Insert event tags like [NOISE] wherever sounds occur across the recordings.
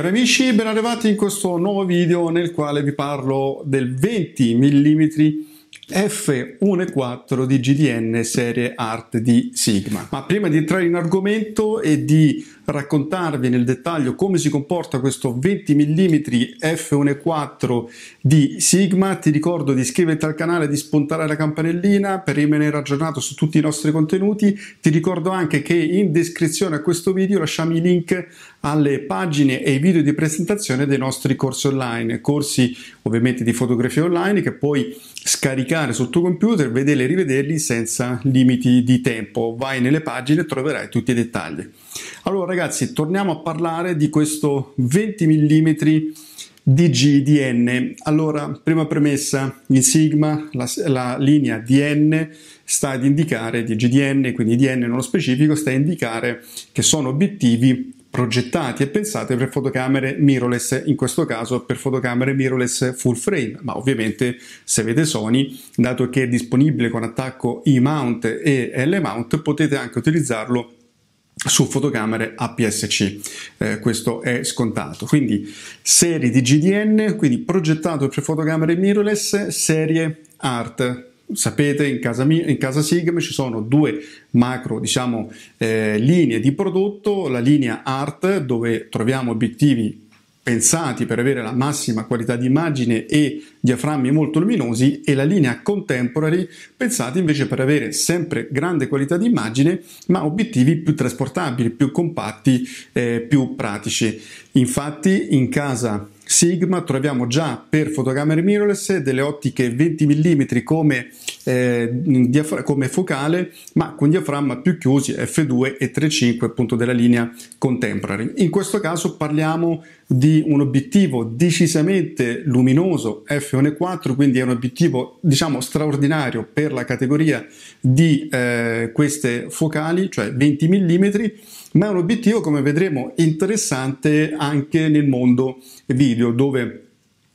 Cari amici, ben arrivati in questo nuovo video nel quale vi parlo del 20 mm f1.4 di GDN serie Art di Sigma. Ma prima di entrare in argomento e di per raccontarvi nel dettaglio come si comporta questo 20 mm f1.4 di Sigma. Ti ricordo di iscriverti al canale di spuntare la campanellina per rimanere aggiornato su tutti i nostri contenuti. Ti ricordo anche che in descrizione a questo video lasciamo i link alle pagine e ai video di presentazione dei nostri corsi online, corsi ovviamente di fotografia online che puoi scaricare sul tuo computer, vederli e rivederli senza limiti di tempo. Vai nelle pagine e troverai tutti i dettagli. Allora, ragazzi torniamo a parlare di questo 20 mm DGDN. Allora, prima premessa, in sigma la, la, linea DN sta ad indicare, DGDN, quindi DN nello specifico, sta a indicare che sono obiettivi progettati e pensati per fotocamere mirrorless, in questo caso per fotocamere mirrorless full frame, ma ovviamente se avete Sony, dato che è disponibile con attacco E-mount e L-mount, potete anche utilizzarlo su fotocamere APS-C, eh, questo è scontato. Quindi serie di GDN, quindi progettato per fotocamere mirrorless, serie ART, sapete in casa, in casa Sigma ci sono due macro diciamo, eh, linee di prodotto, la linea ART dove troviamo obiettivi pensati per avere la massima qualità di immagine e diaframmi molto luminosi e la linea contemporary pensati invece per avere sempre grande qualità di immagine ma obiettivi più trasportabili, più compatti, eh, più pratici. Infatti in casa Sigma troviamo già per fotocamere mirrorless delle ottiche 20 mm come, eh, come focale ma con diaframma più chiusi f2 e 3.5 appunto della linea contemporary. In questo caso parliamo di di un obiettivo decisamente luminoso F1.4, quindi è un obiettivo diciamo straordinario per la categoria di eh, queste focali, cioè 20 mm, ma è un obiettivo come vedremo interessante anche nel mondo video dove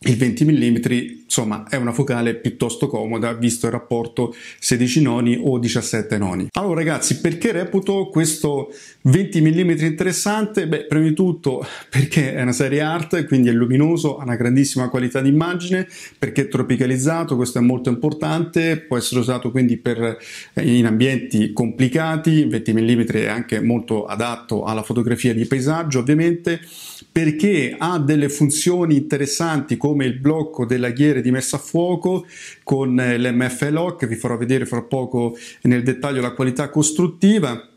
il 20 mm Insomma, è una focale piuttosto comoda visto il rapporto 16 noni o 17 noni. Allora ragazzi, perché reputo questo 20 mm interessante? Beh, prima di tutto perché è una serie art, quindi è luminoso, ha una grandissima qualità d'immagine, perché è tropicalizzato, questo è molto importante, può essere usato quindi per, eh, in ambienti complicati, 20 mm è anche molto adatto alla fotografia di paesaggio ovviamente, perché ha delle funzioni interessanti come il blocco della ghiera di messa a fuoco con eh, l'MF Lock, vi farò vedere fra poco nel dettaglio la qualità costruttiva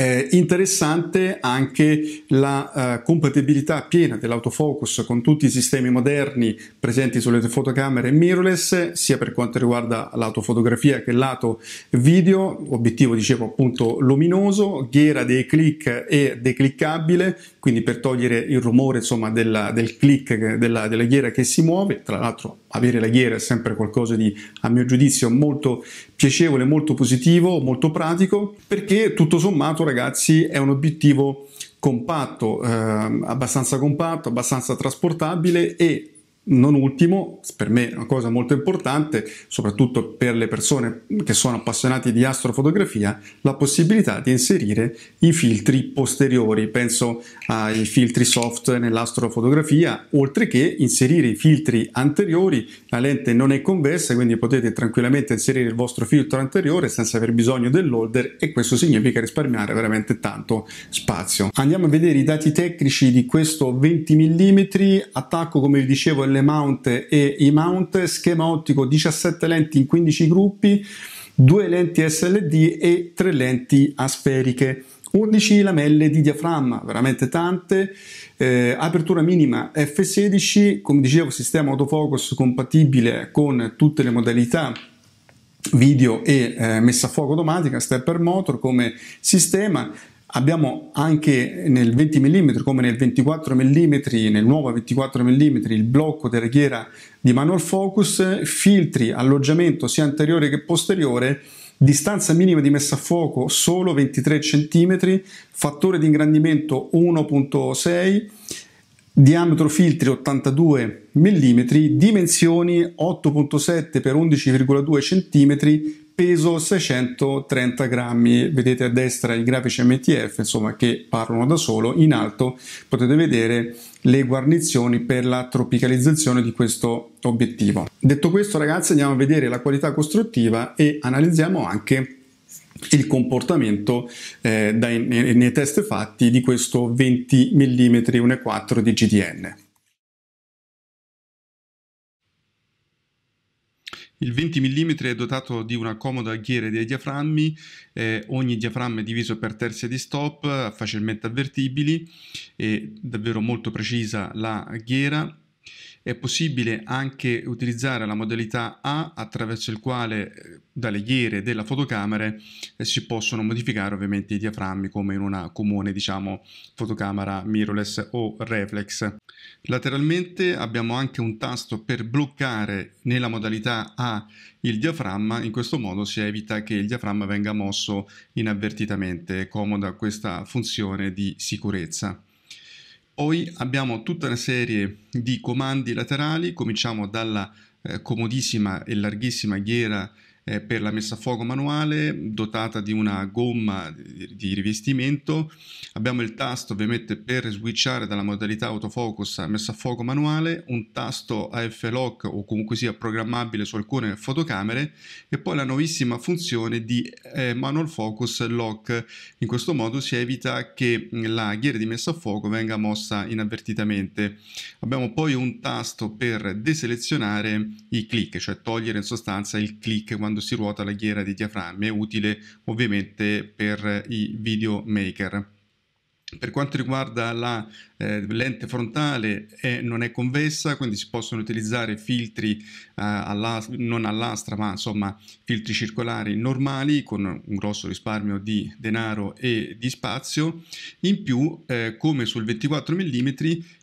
eh, interessante anche la eh, compatibilità piena dell'autofocus con tutti i sistemi moderni presenti sulle fotocamere mirrorless, sia per quanto riguarda l'autofotografia che il lato video, obiettivo dicevo appunto luminoso, ghiera dei click e decliccabile, quindi per togliere il rumore insomma della, del click della, della ghiera che si muove, tra l'altro avere la ghiera è sempre qualcosa di, a mio giudizio, molto piacevole, molto positivo, molto pratico, perché tutto sommato ragazzi è un obiettivo compatto, eh, abbastanza compatto, abbastanza trasportabile e non ultimo, per me una cosa molto importante, soprattutto per le persone che sono appassionate di astrofotografia, la possibilità di inserire i filtri posteriori, penso ai filtri soft nell'astrofotografia, oltre che inserire i filtri anteriori, la lente non è convessa, quindi potete tranquillamente inserire il vostro filtro anteriore senza aver bisogno dell'holder e questo significa risparmiare veramente tanto spazio. Andiamo a vedere i dati tecnici di questo 20 mm, attacco come vi dicevo alle delle mount e i mount, schema ottico 17 lenti in 15 gruppi, 2 lenti SLD e 3 lenti asferiche. 11 lamelle di diaframma, veramente tante, eh, apertura minima F16, come dicevo sistema autofocus compatibile con tutte le modalità video e eh, messa a fuoco automatica, stepper motor come sistema, Abbiamo anche nel 20 mm come nel 24 mm, nel nuovo 24 mm, il blocco della ghiera di manual focus, filtri, alloggiamento sia anteriore che posteriore, distanza minima di messa a fuoco solo 23 cm, fattore di ingrandimento 1.6, diametro filtri 82 mm, dimensioni 8.7 x 11,2 cm peso 630 grammi, vedete a destra i grafici MTF insomma che parlano da solo, in alto potete vedere le guarnizioni per la tropicalizzazione di questo obiettivo. Detto questo ragazzi andiamo a vedere la qualità costruttiva e analizziamo anche il comportamento eh, dai, nei, nei test fatti di questo 20 mm 1.4 di GDN. Il 20 mm è dotato di una comoda ghiera dei diaframmi, eh, ogni diaframma è diviso per terzi di stop, facilmente avvertibili, è davvero molto precisa la ghiera è possibile anche utilizzare la modalità A attraverso il quale eh, dalle ghiere della fotocamera eh, si possono modificare ovviamente i diaframmi come in una comune diciamo fotocamera mirrorless o reflex. Lateralmente abbiamo anche un tasto per bloccare nella modalità A il diaframma, in questo modo si evita che il diaframma venga mosso inavvertitamente, è comoda questa funzione di sicurezza. Poi abbiamo tutta una serie di comandi laterali, cominciamo dalla eh, comodissima e larghissima ghiera eh, per la messa a fuoco manuale dotata di una gomma di, di rivestimento. Abbiamo il tasto ovviamente per switchare dalla modalità autofocus a messa a fuoco manuale, un tasto AF lock o comunque sia programmabile su alcune fotocamere e poi la nuovissima funzione di eh, manual focus lock. In questo modo si evita che mm, la ghiera di messa a fuoco venga mossa inavvertitamente. Abbiamo poi un tasto per deselezionare i click, cioè togliere in sostanza il click quando quando si ruota la ghiera di diaframmi, è utile ovviamente per i videomaker. Per quanto riguarda la eh, lente frontale è, non è convessa, quindi si possono utilizzare filtri eh, all'ast- non all'astra, ma insomma filtri circolari normali con un grosso risparmio di denaro e di spazio. In più, eh, come sul 24 mm,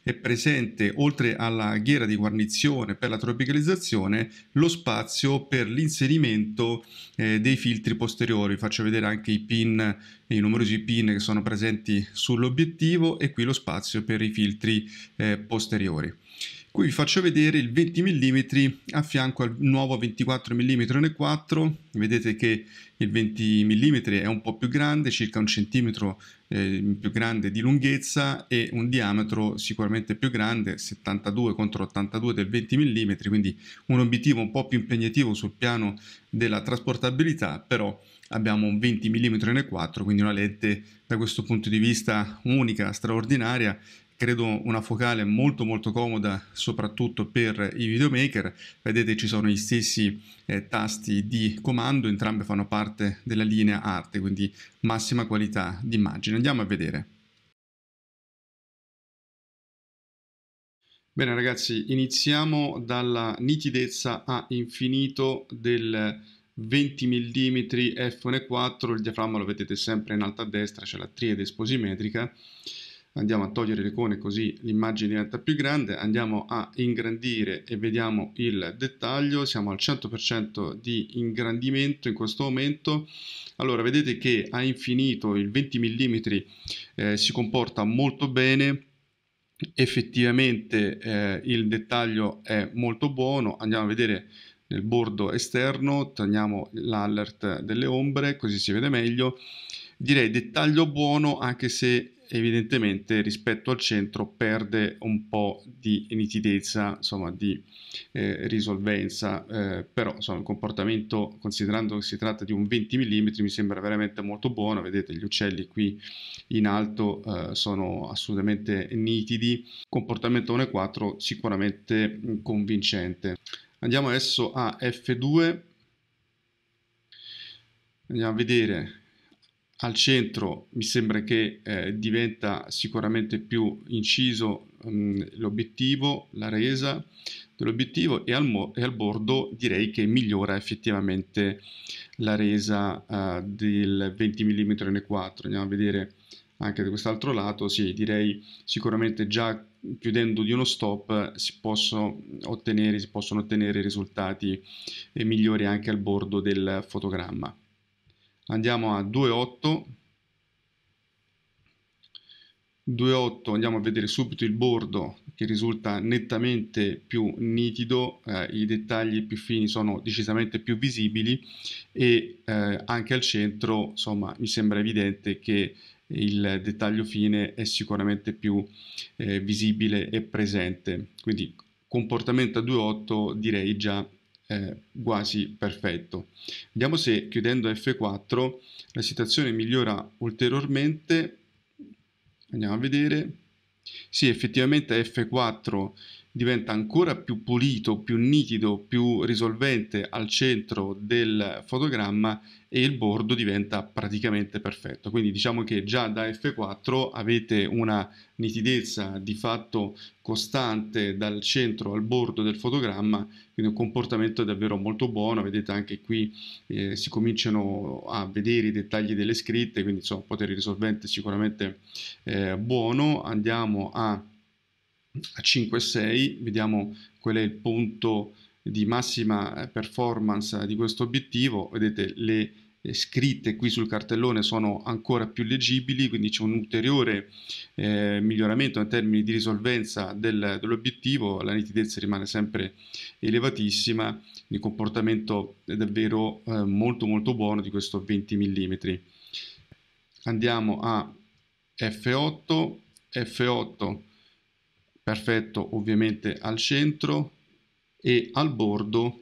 è presente oltre alla ghiera di guarnizione per la tropicalizzazione lo spazio per l'inserimento eh, dei filtri posteriori. Faccio vedere anche i pin, i numerosi pin che sono presenti sull'obiettivo e qui lo spazio per i filtri eh, posteriori. Qui vi faccio vedere il 20 mm a fianco al nuovo 24 mm N4, vedete che il 20 mm è un po' più grande, circa un centimetro eh, più grande di lunghezza e un diametro sicuramente più grande, 72 contro 82 del 20 mm, quindi un obiettivo un po' più impegnativo sul piano della trasportabilità, però abbiamo un 20 mm N4, quindi una lente da questo punto di vista unica, straordinaria credo una focale molto molto comoda soprattutto per i videomaker vedete ci sono gli stessi eh, tasti di comando entrambe fanno parte della linea arte quindi massima qualità di immagine andiamo a vedere Bene ragazzi, iniziamo dalla nitidezza a infinito del 20 mm f1.4, il diaframma lo vedete sempre in alto a destra, c'è la triade esposimetrica andiamo a togliere le icone così l'immagine diventa più grande, andiamo a ingrandire e vediamo il dettaglio, siamo al 100% di ingrandimento in questo momento, allora vedete che a infinito il 20 mm eh, si comporta molto bene, effettivamente eh, il dettaglio è molto buono, andiamo a vedere nel bordo esterno, teniamo l'alert delle ombre così si vede meglio, direi dettaglio buono anche se evidentemente rispetto al centro perde un po' di nitidezza, insomma di eh, risolvenza, eh, però insomma, il comportamento considerando che si tratta di un 20 mm mi sembra veramente molto buono, vedete gli uccelli qui in alto eh, sono assolutamente nitidi, comportamento 1.4 sicuramente convincente. Andiamo adesso a F2, andiamo a vedere al centro mi sembra che eh, diventa sicuramente più inciso mm, l'obiettivo, la resa dell'obiettivo e al, e al, bordo direi che migliora effettivamente la resa uh, del 20 mm N4. Andiamo a vedere anche da quest'altro lato, sì, direi sicuramente già chiudendo di uno stop si possono ottenere, si possono ottenere risultati migliori anche al bordo del fotogramma andiamo a 2.8 2.8 andiamo a vedere subito il bordo che risulta nettamente più nitido, eh, i dettagli più fini sono decisamente più visibili e eh, anche al centro insomma mi sembra evidente che il dettaglio fine è sicuramente più eh, visibile e presente quindi comportamento a 2.8 direi già quasi perfetto. Vediamo se chiudendo F4 la situazione migliora ulteriormente. Andiamo a vedere. Sì, effettivamente F4 diventa ancora più pulito, più nitido, più risolvente al centro del fotogramma e il bordo diventa praticamente perfetto. Quindi diciamo che già da F4 avete una nitidezza di fatto costante dal centro al bordo del fotogramma, quindi un comportamento davvero molto buono, vedete anche qui eh, si cominciano a vedere i dettagli delle scritte, quindi insomma potere risolvente sicuramente eh, buono. Andiamo a a 5,6, vediamo qual è il punto di massima eh, performance eh, di questo obiettivo, vedete le eh, scritte qui sul cartellone sono ancora più leggibili, quindi c'è un ulteriore eh, miglioramento in termini di risolvenza del, dell'obiettivo, la nitidezza rimane sempre elevatissima, il comportamento è davvero eh, molto molto buono di questo 20 mm. Andiamo a F8, F8 perfetto ovviamente al centro e al bordo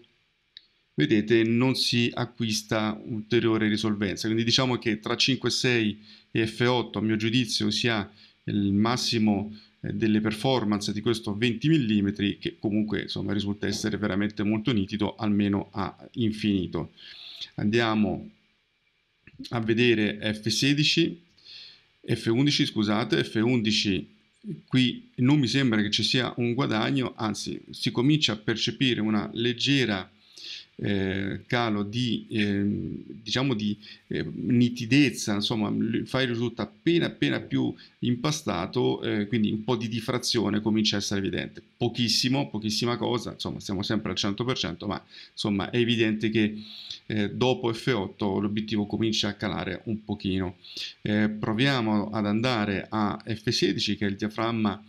vedete non si acquista ulteriore risolvenza quindi diciamo che tra 5.6 e F8 a mio giudizio si ha il massimo eh, delle performance di questo 20 mm che comunque insomma risulta essere veramente molto nitido almeno a infinito andiamo a vedere F16 F11 scusate F11 qui non mi sembra che ci sia un guadagno, anzi si comincia a percepire una leggera eh, calo di, eh, diciamo di eh, nitidezza, insomma il file risulta appena appena più impastato, eh, quindi un po' di diffrazione comincia a essere evidente. Pochissimo, pochissima cosa, insomma siamo sempre al 100%, ma insomma è evidente che eh, dopo F8 l'obiettivo comincia a calare un pochino. Eh, proviamo ad andare a F16 che è il diaframma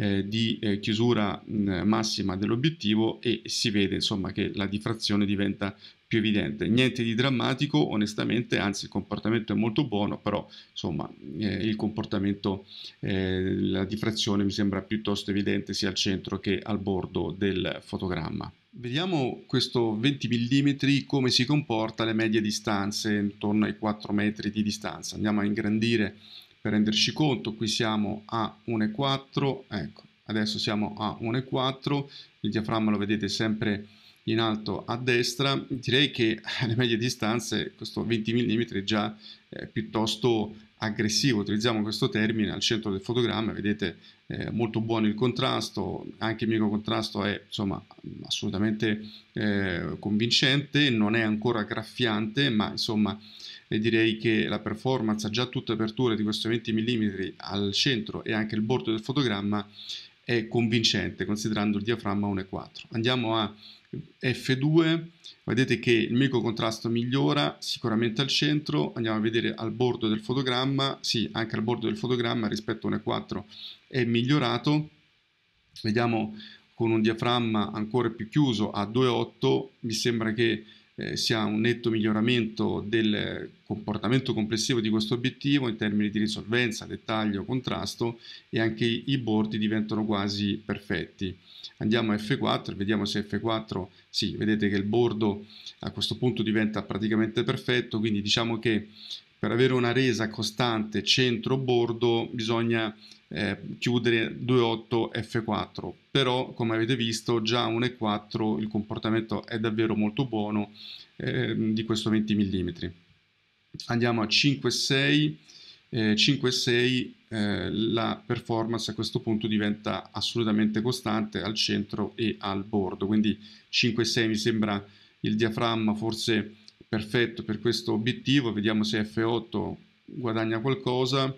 eh, di eh, chiusura mh, massima dell'obiettivo e si vede insomma che la diffrazione diventa più evidente. Niente di drammatico, onestamente, anzi il comportamento è molto buono, però insomma eh, il comportamento, eh, la diffrazione mi sembra piuttosto evidente sia al centro che al bordo del fotogramma. Vediamo questo 20 mm come si comporta alle medie distanze, intorno ai 4 metri di distanza. Andiamo a ingrandire per renderci conto qui siamo a 1,4 ecco adesso siamo a 1,4 il diaframma lo vedete sempre in alto a destra direi che [LAUGHS] alle medie distanze questo 20 mm è già eh, piuttosto aggressivo utilizziamo questo termine al centro del fotogramma vedete eh, molto buono il contrasto anche il micro contrasto è insomma assolutamente eh, convincente non è ancora graffiante ma insomma e direi che la performance già tutta apertura di questo 20 mm al centro e anche il bordo del fotogramma è convincente considerando il diaframma 1.4. Andiamo a F2, vedete che il micro contrasto migliora sicuramente al centro, andiamo a vedere al bordo del fotogramma, sì anche al bordo del fotogramma rispetto a 1.4 è migliorato, vediamo con un diaframma ancora più chiuso a 2.8 mi sembra che eh, si ha un netto miglioramento del comportamento complessivo di questo obiettivo in termini di risolvenza, dettaglio, contrasto e anche i bordi diventano quasi perfetti. Andiamo a F4, vediamo se F4, sì, vedete che il bordo a questo punto diventa praticamente perfetto, quindi diciamo che per avere una resa costante centro-bordo bisogna eh, chiudere 2.8 F4 però come avete visto già 1.4 il comportamento è davvero molto buono eh, di questo 20 mm andiamo a 5.6 eh, 5.6 eh, la performance a questo punto diventa assolutamente costante al centro e al bordo quindi 5.6 mi sembra il diaframma forse perfetto per questo obiettivo, vediamo se F8 guadagna qualcosa,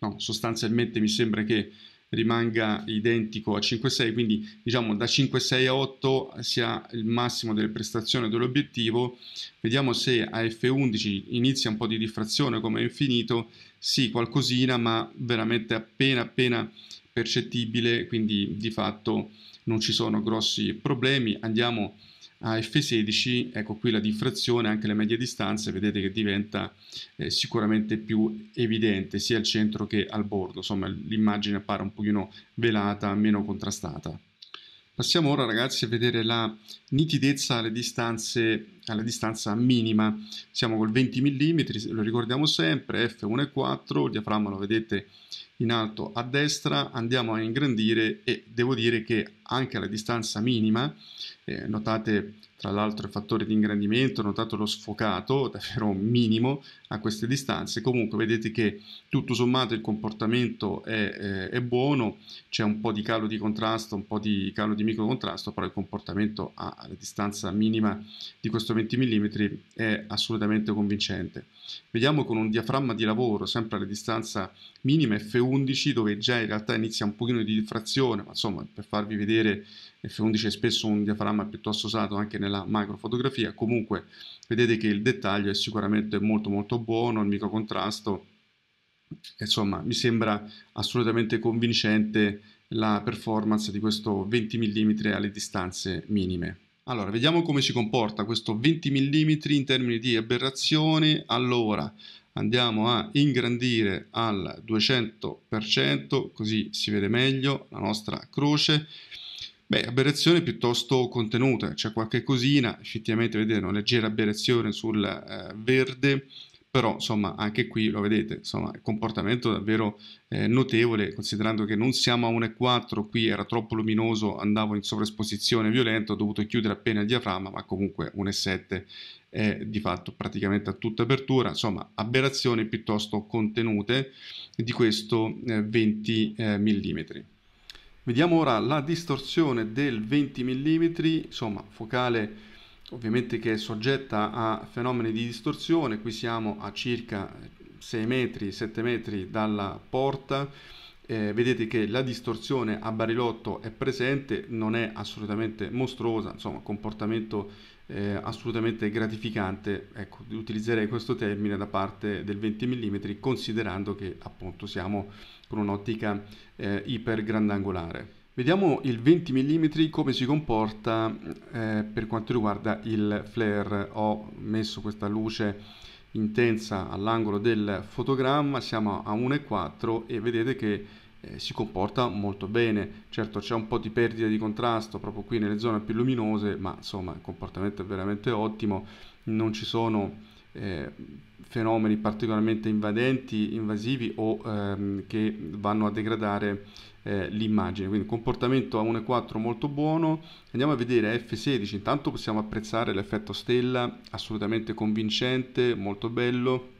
no, sostanzialmente mi sembra che rimanga identico a 5.6, quindi diciamo da 5.6 a 8 sia il massimo delle prestazioni dell'obiettivo, vediamo se a F11 inizia un po' di diffrazione come è infinito, sì qualcosina ma veramente appena appena percettibile, quindi di fatto non ci sono grossi problemi, andiamo a a f16, ecco qui la diffrazione, anche le medie distanze, vedete che diventa eh, sicuramente più evidente sia al centro che al bordo, insomma l'immagine appare un pochino velata, meno contrastata. Passiamo ora ragazzi a vedere la nitidezza alle distanze alla distanza minima. Siamo col 20 mm, lo ricordiamo sempre, f1.4, il diaframma lo vedete in alto a destra, andiamo a ingrandire e devo dire che anche alla distanza minima, eh, notate tra l'altro il fattore di ingrandimento, notate lo sfocato, [LAUGHS] davvero minimo a queste distanze, comunque vedete che tutto sommato il comportamento è, eh, è buono, c'è un po' di calo di contrasto, un po' di calo di microcontrasto, però il comportamento alla distanza minima di questo 20 mm è assolutamente convincente. Vediamo con un diaframma di lavoro sempre alla distanza minima F11 dove già in realtà inizia un pochino di diffrazione, ma insomma per farvi vedere F11 è spesso un diaframma piuttosto usato anche nella macrofotografia, comunque vedete che il dettaglio è sicuramente molto molto buono, il microcontrasto, insomma mi sembra assolutamente convincente la performance di questo 20 mm alle distanze minime. Allora, vediamo come si comporta questo 20 mm in termini di aberrazione. Allora, andiamo a ingrandire al 200%, così si vede meglio la nostra croce. Beh, aberrazione piuttosto contenuta, c'è qualche cosina, effettivamente vedete una leggera aberrazione sul eh, verde, però insomma anche qui lo vedete, insomma comportamento davvero eh, notevole considerando che non siamo a 1,4, qui era troppo luminoso, andavo in sovraesposizione violenta, ho dovuto chiudere appena il diaframma, ma comunque 1,7 è di fatto praticamente a tutta apertura, insomma aberrazioni piuttosto contenute di questo eh, 20 eh, mm. Vediamo ora la distorsione del 20 mm, insomma focale ovviamente che è soggetta a fenomeni di distorsione, qui siamo a circa 6 metri, 7 metri dalla porta, eh, vedete che la distorsione a barilotto è presente, non è assolutamente mostruosa, insomma comportamento eh, assolutamente gratificante, ecco, utilizzerei questo termine da parte del 20 mm considerando che appunto siamo con un'ottica eh, iper grandangolare. Vediamo il 20 mm come si comporta eh, per quanto riguarda il flare. Ho messo questa luce intensa all'angolo del fotogramma, siamo a 1,4 e vedete che eh, si comporta molto bene. Certo c'è un po' di perdita di contrasto proprio qui nelle zone più luminose, ma insomma il comportamento è veramente ottimo, non ci sono eh, fenomeni particolarmente invadenti, invasivi o ehm, che vanno a degradare eh, l'immagine, quindi comportamento a 1.4 molto buono, andiamo a vedere F16, intanto possiamo apprezzare l'effetto stella, assolutamente convincente, molto bello,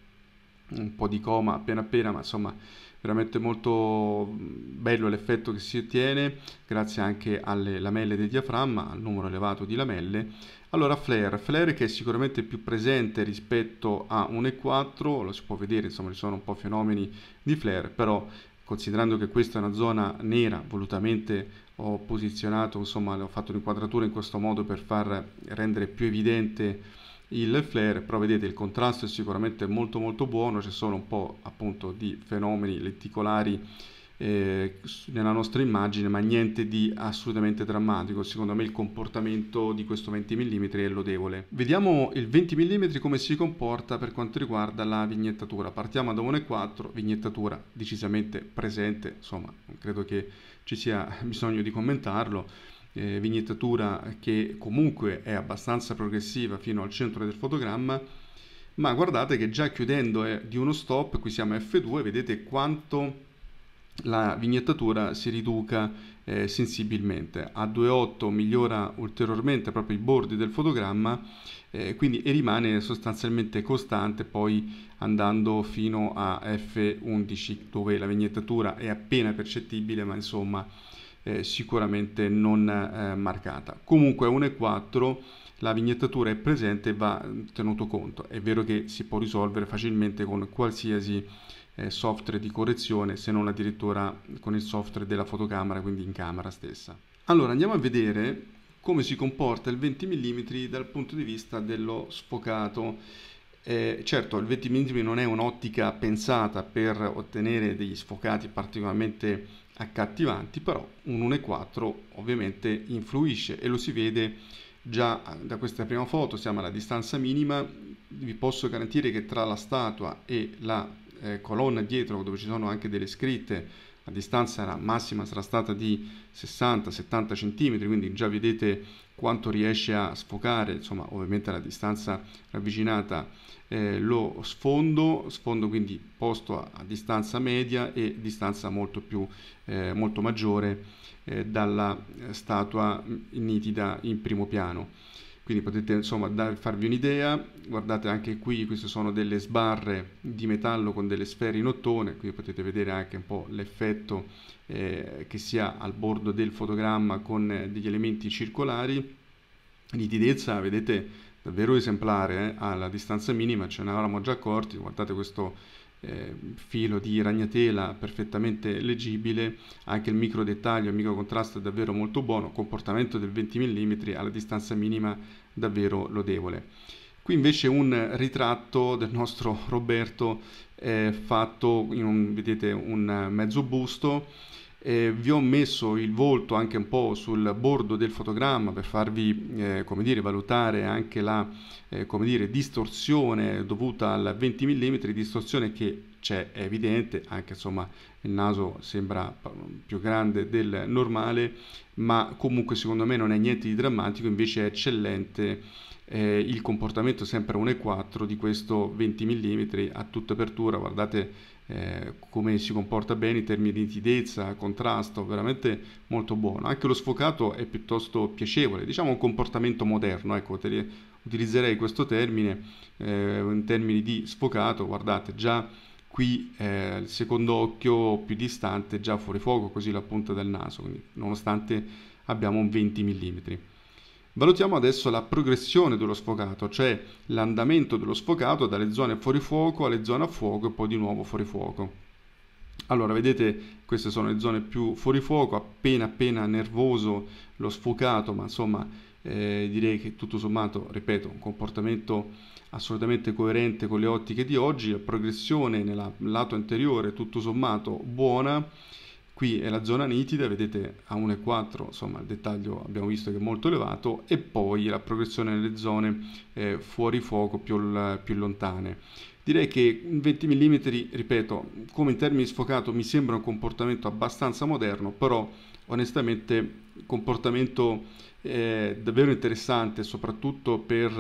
un po' di coma appena appena, ma insomma veramente molto mm, bello l'effetto che si ottiene grazie anche alle lamelle del diaframma, al numero elevato di lamelle. Allora flare, flare che è sicuramente più presente rispetto a 1.4, lo si può vedere, insomma ci sono un po' fenomeni di flare, però considerando che questa è una zona nera, volutamente ho posizionato, insomma, ho fatto l'inquadratura in questo modo per far rendere più evidente il flare, però vedete il contrasto è sicuramente molto molto buono, ci sono un po' appunto di fenomeni lenticolari eh, nella nostra immagine, ma niente di assolutamente drammatico. Secondo me il comportamento di questo 20 mm è lodevole. Vediamo il 20 mm come si comporta per quanto riguarda la vignettatura. Partiamo da 1,4, vignettatura decisamente presente, insomma, credo che ci sia [LAUGHS] bisogno di commentarlo. Eh, vignettatura che comunque è abbastanza progressiva fino al centro del fotogramma ma guardate che già chiudendo è di uno stop qui siamo a F2 vedete quanto la vignettatura si riduca eh, sensibilmente. A 2,8 migliora ulteriormente proprio i bordi del fotogramma eh, quindi, e rimane sostanzialmente costante poi andando fino a F11 dove la vignettatura è appena percettibile ma insomma eh, sicuramente non eh, marcata. Comunque a 1,4 la vignettatura è presente e va tenuto conto. È vero che si può risolvere facilmente con qualsiasi eh, software di correzione se non addirittura con il software della fotocamera, quindi in camera stessa. Allora andiamo a vedere come si comporta il 20 mm dal punto di vista dello sfocato. Eh, certo, il 20 mm non è un'ottica pensata per ottenere degli sfocati particolarmente accattivanti, però un 1.4 ovviamente influisce e lo si vede già da questa prima foto, siamo alla distanza minima, vi posso garantire che tra la statua e la eh, colonna dietro dove ci sono anche delle scritte, la distanza era, massima sarà stata di 60-70 cm, quindi già vedete quanto riesce a sfocare, insomma ovviamente la distanza ravvicinata eh, lo sfondo, sfondo quindi posto a, a, distanza media e distanza molto, più, eh, molto maggiore eh, dalla statua nitida in primo piano quindi potete insomma dar, farvi un'idea guardate anche qui queste sono delle sbarre di metallo con delle sfere in ottone qui potete vedere anche un po' l'effetto eh, che si ha al bordo del fotogramma con eh, degli elementi circolari nitidezza vedete davvero esemplare eh? alla distanza minima ce ne avevamo già accorti guardate questo eh, filo di ragnatela perfettamente leggibile, anche il micro dettaglio, il micro contrasto è davvero molto buono, comportamento del 20 mm alla distanza minima davvero lodevole. Qui invece un ritratto del nostro Roberto eh, fatto in un, vedete, un mezzo busto, eh, vi ho messo il volto anche un po' sul bordo del fotogramma per farvi eh, come dire, valutare anche la eh, come dire, distorsione dovuta al 20 mm, distorsione che c'è, è evidente, anche insomma il naso sembra più grande del normale, ma comunque secondo me non è niente di drammatico, invece è eccellente eh, il comportamento sempre 1,4 di questo 20 mm a tutta apertura, guardate eh, come si comporta bene in termini di nitidezza, contrasto, veramente molto buono. Anche lo sfocato è piuttosto piacevole, diciamo un comportamento moderno, ecco, utilizzerei questo termine eh, in termini di sfocato, guardate già qui eh, il secondo occhio più distante già fuori fuoco, così la punta del naso, quindi, nonostante abbiamo un 20 mm. Valutiamo adesso la progressione dello sfocato, cioè l'andamento dello sfocato dalle zone fuori fuoco alle zone a fuoco e poi di nuovo fuori fuoco. Allora, vedete, queste sono le zone più fuori fuoco, appena appena nervoso lo sfocato, ma insomma eh, direi che tutto sommato, ripeto, un comportamento assolutamente coerente con le ottiche di oggi, la progressione nel lato anteriore tutto sommato buona, qui è la zona nitida, vedete a 1,4 insomma il dettaglio abbiamo visto che è molto elevato e poi la progressione nelle zone eh, fuori fuoco più, più, lontane. Direi che 20 mm, ripeto, come in termini sfocato mi sembra un comportamento abbastanza moderno, però onestamente comportamento eh, davvero interessante soprattutto per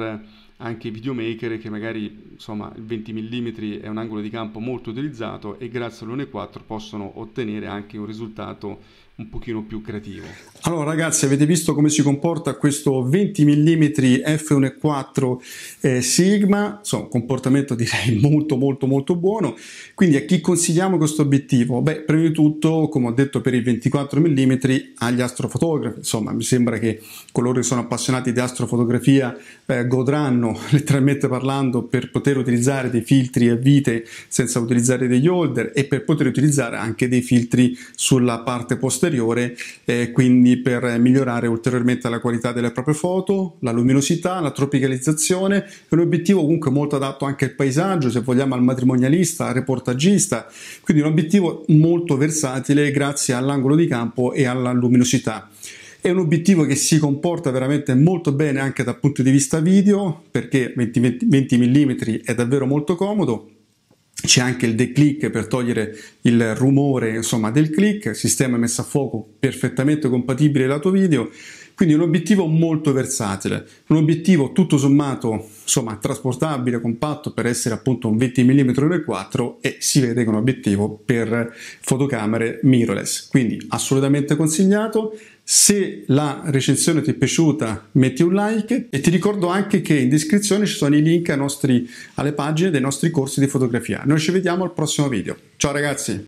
anche i videomaker che magari insomma il 20 mm è un angolo di campo molto utilizzato e grazie all'1.4 possono ottenere anche un risultato un pochino più creativo. Allora ragazzi avete visto come si comporta questo 20 mm f1.4 eh, Sigma, insomma comportamento direi [LAUGHS] molto molto molto buono, quindi a chi consigliamo questo obiettivo? Beh prima di tutto come ho detto per i 24 mm agli astrofotografi, insomma mi sembra che coloro che sono appassionati di astrofotografia eh, godranno [LAUGHS] letteralmente parlando per poter utilizzare dei filtri a vite senza utilizzare degli holder e per poter utilizzare anche dei filtri sulla parte posteriore ulteriore, eh, quindi per migliorare ulteriormente la qualità delle proprie foto, la luminosità, la tropicalizzazione. È un obiettivo comunque molto adatto anche al paesaggio, se vogliamo al matrimonialista, al reportagista, quindi un obiettivo molto versatile grazie all'angolo di campo e alla luminosità. È un obiettivo che si comporta veramente molto bene anche dal punto di vista video perché 20, 20, 20 mm è davvero molto comodo c'è anche il de-click per togliere il rumore insomma, del click, sistema messo a fuoco perfettamente compatibile lato video quindi un obiettivo molto versatile, un obiettivo tutto sommato insomma, trasportabile, compatto per essere appunto un 20 mm 1.4 e si vede che è un obiettivo per fotocamere mirrorless, quindi assolutamente consigliato. Se la recensione ti è piaciuta metti un like e ti ricordo anche che in descrizione ci sono i link nostri, alle pagine dei nostri corsi di fotografia. Noi ci vediamo al prossimo video. Ciao ragazzi!